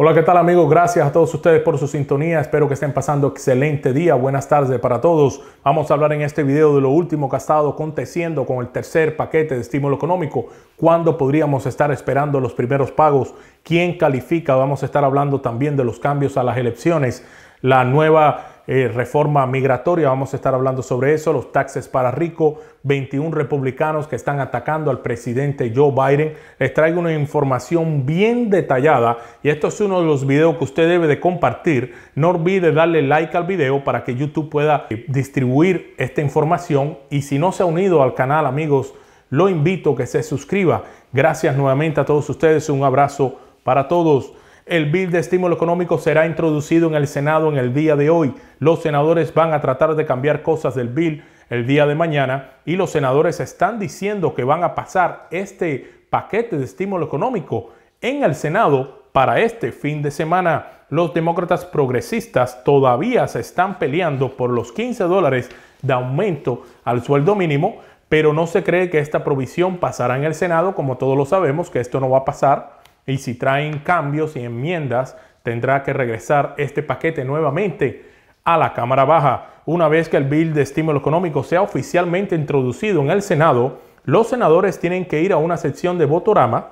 Hola, ¿qué tal amigos? Gracias a todos ustedes por su sintonía. Espero que estén pasando excelente día. Buenas tardes para todos. Vamos a hablar en este video de lo último que ha estado aconteciendo con el tercer paquete de estímulo económico. ¿Cuándo podríamos estar esperando los primeros pagos? ¿Quién califica? Vamos a estar hablando también de los cambios a las elecciones. La nueva eh, reforma migratoria, vamos a estar hablando sobre eso, los taxes para rico, 21 republicanos que están atacando al presidente Joe Biden. Les traigo una información bien detallada y esto es uno de los videos que usted debe de compartir. No olvide darle like al video para que YouTube pueda eh, distribuir esta información y si no se ha unido al canal, amigos, lo invito a que se suscriba. Gracias nuevamente a todos ustedes, un abrazo para todos. El bill de estímulo económico será introducido en el Senado en el día de hoy. Los senadores van a tratar de cambiar cosas del bill el día de mañana y los senadores están diciendo que van a pasar este paquete de estímulo económico en el Senado para este fin de semana. Los demócratas progresistas todavía se están peleando por los 15 dólares de aumento al sueldo mínimo, pero no se cree que esta provisión pasará en el Senado, como todos lo sabemos que esto no va a pasar y si traen cambios y enmiendas, tendrá que regresar este paquete nuevamente a la Cámara Baja. Una vez que el bill de estímulo económico sea oficialmente introducido en el Senado, los senadores tienen que ir a una sección de Votorama.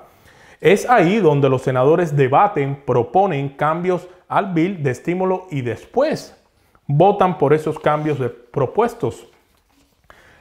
Es ahí donde los senadores debaten, proponen cambios al bill de estímulo y después votan por esos cambios de propuestos.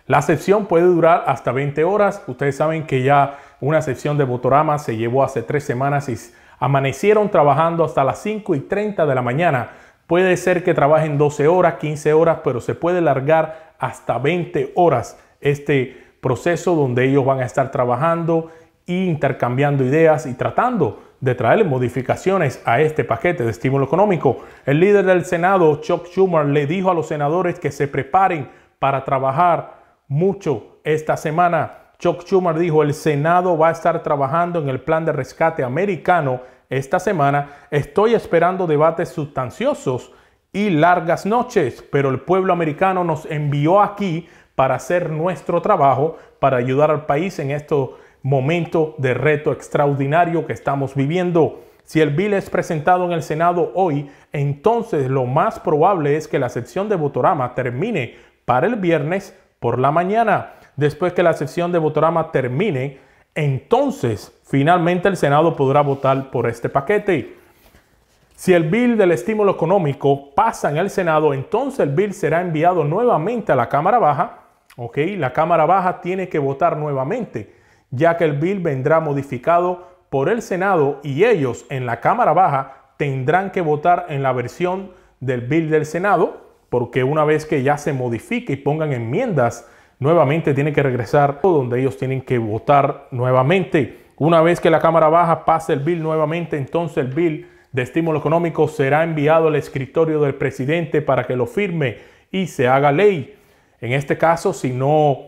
La sección puede durar hasta 20 horas. Ustedes saben que ya una sección de Votorama se llevó hace tres semanas y amanecieron trabajando hasta las 5 y 30 de la mañana. Puede ser que trabajen 12 horas, 15 horas, pero se puede largar hasta 20 horas este proceso donde ellos van a estar trabajando e intercambiando ideas y tratando de traer modificaciones a este paquete de estímulo económico. El líder del Senado, Chuck Schumer, le dijo a los senadores que se preparen para trabajar mucho esta semana Chuck Schumer dijo, el Senado va a estar trabajando en el plan de rescate americano esta semana. Estoy esperando debates sustanciosos y largas noches, pero el pueblo americano nos envió aquí para hacer nuestro trabajo, para ayudar al país en este momento de reto extraordinario que estamos viviendo. Si el bill es presentado en el Senado hoy, entonces lo más probable es que la sección de Votorama termine para el viernes por la mañana después que la sesión de Votorama termine, entonces finalmente el Senado podrá votar por este paquete. Si el bill del estímulo económico pasa en el Senado, entonces el bill será enviado nuevamente a la Cámara Baja. ¿ok? La Cámara Baja tiene que votar nuevamente, ya que el bill vendrá modificado por el Senado y ellos en la Cámara Baja tendrán que votar en la versión del bill del Senado, porque una vez que ya se modifique y pongan enmiendas nuevamente tiene que regresar donde ellos tienen que votar nuevamente. Una vez que la Cámara Baja pase el bill nuevamente, entonces el bill de estímulo económico será enviado al escritorio del presidente para que lo firme y se haga ley. En este caso, si no,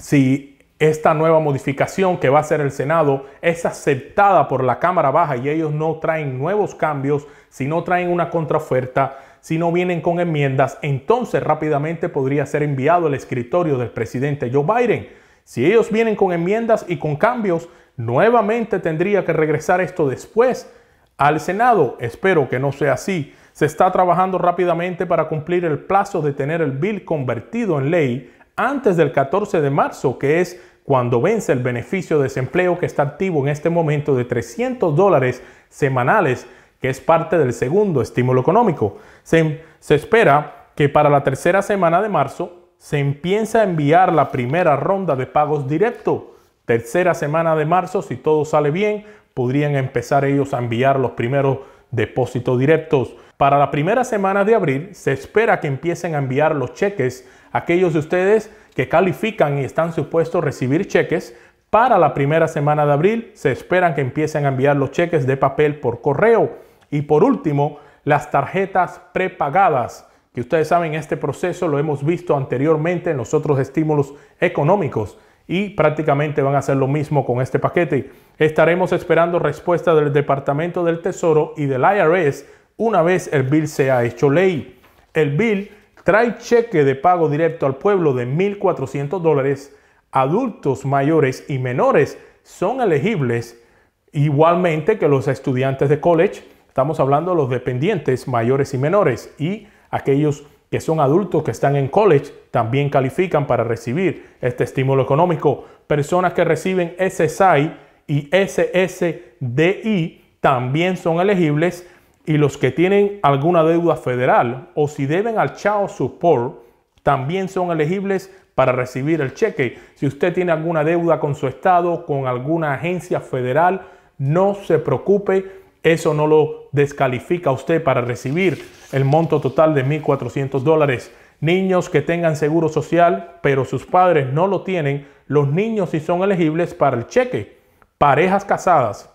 si esta nueva modificación que va a hacer el Senado es aceptada por la Cámara Baja y ellos no traen nuevos cambios, si no traen una contraoferta, si no vienen con enmiendas, entonces rápidamente podría ser enviado al escritorio del presidente Joe Biden. Si ellos vienen con enmiendas y con cambios, nuevamente tendría que regresar esto después al Senado. Espero que no sea así. Se está trabajando rápidamente para cumplir el plazo de tener el bill convertido en ley antes del 14 de marzo, que es cuando vence el beneficio de desempleo que está activo en este momento de 300 dólares semanales es parte del segundo estímulo económico. Se, espera que para la tercera semana de marzo se empieza a enviar la primera ronda de pagos directo. Tercera semana de marzo, si todo sale bien, podrían empezar ellos a enviar los primeros depósitos directos. Para la primera semana de abril se espera que empiecen a enviar los cheques aquellos de ustedes que califican y están supuestos a recibir cheques. Para la primera semana de abril se esperan que empiecen a enviar los cheques de papel por correo. Y por último, las tarjetas prepagadas, que ustedes saben, este proceso lo hemos visto anteriormente en los otros estímulos económicos y prácticamente van a hacer lo mismo con este paquete. Estaremos esperando respuesta del Departamento del Tesoro y del IRS una vez el bill sea hecho ley. El bill trae cheque de pago directo al pueblo de 1.400 dólares. Adultos mayores y menores son elegibles igualmente que los estudiantes de college Estamos hablando de los dependientes mayores y menores y aquellos que son adultos que están en college también califican para recibir este estímulo económico. Personas que reciben SSI y SSDI también son elegibles y los que tienen alguna deuda federal o si deben al Chao Support también son elegibles para recibir el cheque. Si usted tiene alguna deuda con su estado, con alguna agencia federal, no se preocupe eso no lo descalifica usted para recibir el monto total de 1.400 dólares. Niños que tengan seguro social, pero sus padres no lo tienen, los niños sí son elegibles para el cheque. Parejas casadas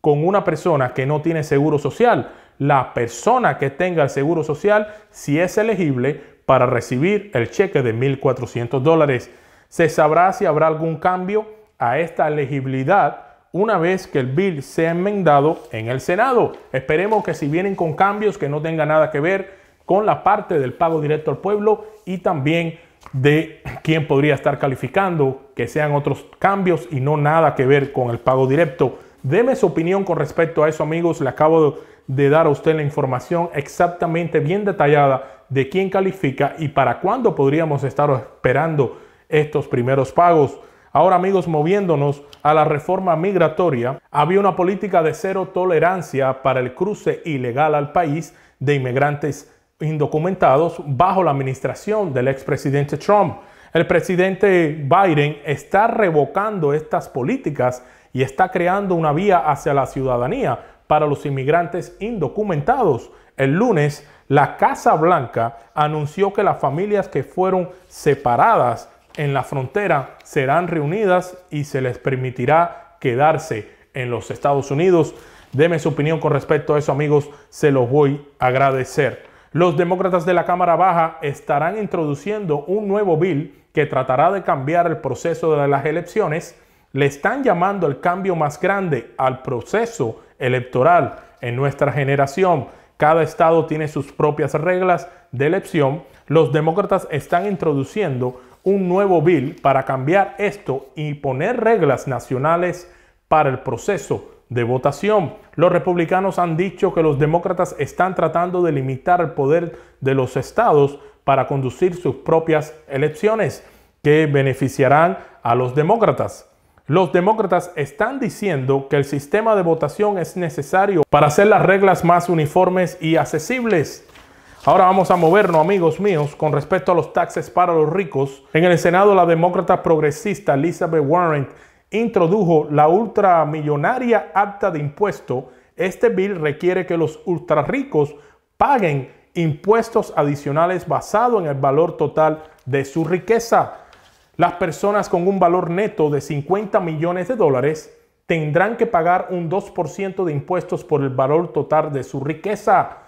con una persona que no tiene seguro social, la persona que tenga el seguro social si es elegible para recibir el cheque de 1.400 dólares. Se sabrá si habrá algún cambio a esta elegibilidad una vez que el bill sea enmendado en el Senado. Esperemos que si vienen con cambios que no tengan nada que ver con la parte del pago directo al pueblo y también de quién podría estar calificando, que sean otros cambios y no nada que ver con el pago directo. Deme su opinión con respecto a eso, amigos. Le acabo de dar a usted la información exactamente bien detallada de quién califica y para cuándo podríamos estar esperando estos primeros pagos. Ahora amigos, moviéndonos a la reforma migratoria, había una política de cero tolerancia para el cruce ilegal al país de inmigrantes indocumentados bajo la administración del expresidente Trump. El presidente Biden está revocando estas políticas y está creando una vía hacia la ciudadanía para los inmigrantes indocumentados. El lunes, la Casa Blanca anunció que las familias que fueron separadas en la frontera serán reunidas y se les permitirá quedarse en los Estados Unidos. Deme su opinión con respecto a eso, amigos, se los voy a agradecer. Los demócratas de la Cámara Baja estarán introduciendo un nuevo bill que tratará de cambiar el proceso de las elecciones. Le están llamando el cambio más grande al proceso electoral en nuestra generación. Cada estado tiene sus propias reglas de elección. Los demócratas están introduciendo un nuevo bill para cambiar esto y poner reglas nacionales para el proceso de votación. Los republicanos han dicho que los demócratas están tratando de limitar el poder de los estados para conducir sus propias elecciones que beneficiarán a los demócratas. Los demócratas están diciendo que el sistema de votación es necesario para hacer las reglas más uniformes y accesibles. Ahora vamos a movernos, amigos míos, con respecto a los taxes para los ricos. En el Senado, la demócrata progresista Elizabeth Warren introdujo la ultramillonaria acta de impuesto. Este bill requiere que los ultrarricos paguen impuestos adicionales basado en el valor total de su riqueza. Las personas con un valor neto de 50 millones de dólares tendrán que pagar un 2% de impuestos por el valor total de su riqueza.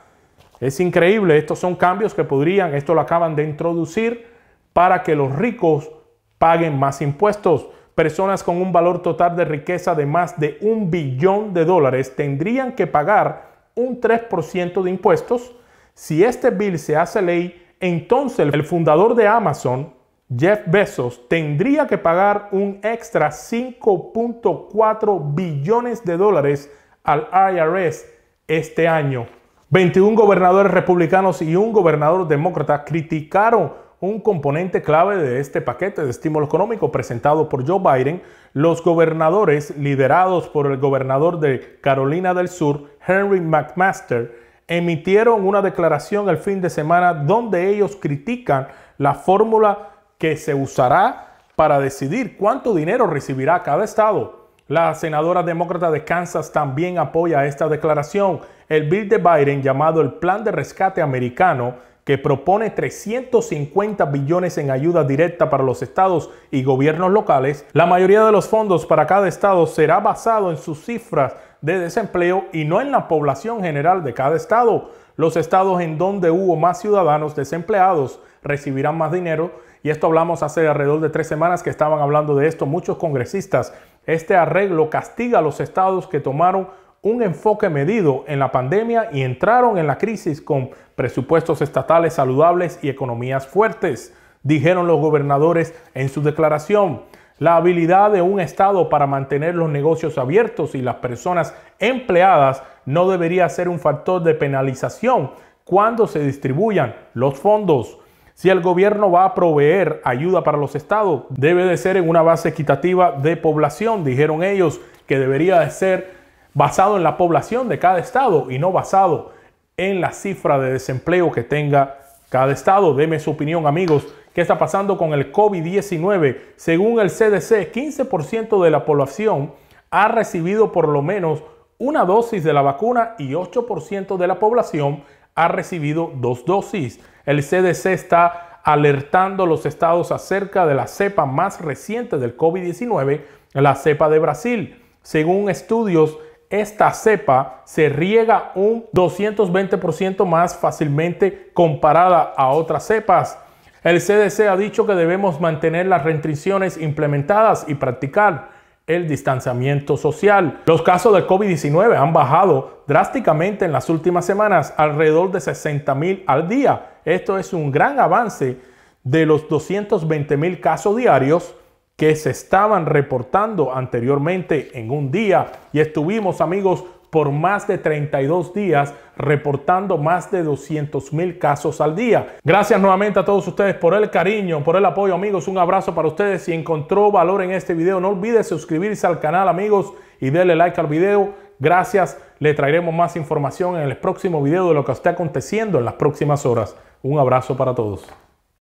Es increíble, estos son cambios que podrían, esto lo acaban de introducir para que los ricos paguen más impuestos. Personas con un valor total de riqueza de más de un billón de dólares tendrían que pagar un 3% de impuestos. Si este bill se hace ley, entonces el fundador de Amazon, Jeff Bezos, tendría que pagar un extra 5.4 billones de dólares al IRS este año. 21 gobernadores republicanos y un gobernador demócrata criticaron un componente clave de este paquete de estímulo económico presentado por Joe Biden, los gobernadores liderados por el gobernador de Carolina del Sur, Henry McMaster, emitieron una declaración el fin de semana donde ellos critican la fórmula que se usará para decidir cuánto dinero recibirá cada estado. La senadora demócrata de Kansas también apoya esta declaración el bill de Biden llamado el Plan de Rescate Americano, que propone 350 billones en ayuda directa para los estados y gobiernos locales, la mayoría de los fondos para cada estado será basado en sus cifras de desempleo y no en la población general de cada estado. Los estados en donde hubo más ciudadanos desempleados recibirán más dinero y esto hablamos hace alrededor de tres semanas que estaban hablando de esto muchos congresistas. Este arreglo castiga a los estados que tomaron un enfoque medido en la pandemia y entraron en la crisis con presupuestos estatales saludables y economías fuertes, dijeron los gobernadores en su declaración. La habilidad de un Estado para mantener los negocios abiertos y las personas empleadas no debería ser un factor de penalización cuando se distribuyan los fondos. Si el gobierno va a proveer ayuda para los estados, debe de ser en una base equitativa de población, dijeron ellos, que debería de ser basado en la población de cada estado y no basado en la cifra de desempleo que tenga cada estado. Deme su opinión, amigos. ¿Qué está pasando con el COVID-19? Según el CDC, 15% de la población ha recibido por lo menos una dosis de la vacuna y 8% de la población ha recibido dos dosis. El CDC está alertando a los estados acerca de la cepa más reciente del COVID-19, la cepa de Brasil. Según estudios esta cepa se riega un 220% más fácilmente comparada a otras cepas. El CDC ha dicho que debemos mantener las restricciones implementadas y practicar el distanciamiento social. Los casos de COVID-19 han bajado drásticamente en las últimas semanas, alrededor de 60 mil al día. Esto es un gran avance de los 220 mil casos diarios que se estaban reportando anteriormente en un día y estuvimos amigos por más de 32 días reportando más de 200 mil casos al día. Gracias nuevamente a todos ustedes por el cariño, por el apoyo amigos, un abrazo para ustedes. Si encontró valor en este video no olvides suscribirse al canal amigos y darle like al video. Gracias, le traeremos más información en el próximo video de lo que está aconteciendo en las próximas horas. Un abrazo para todos.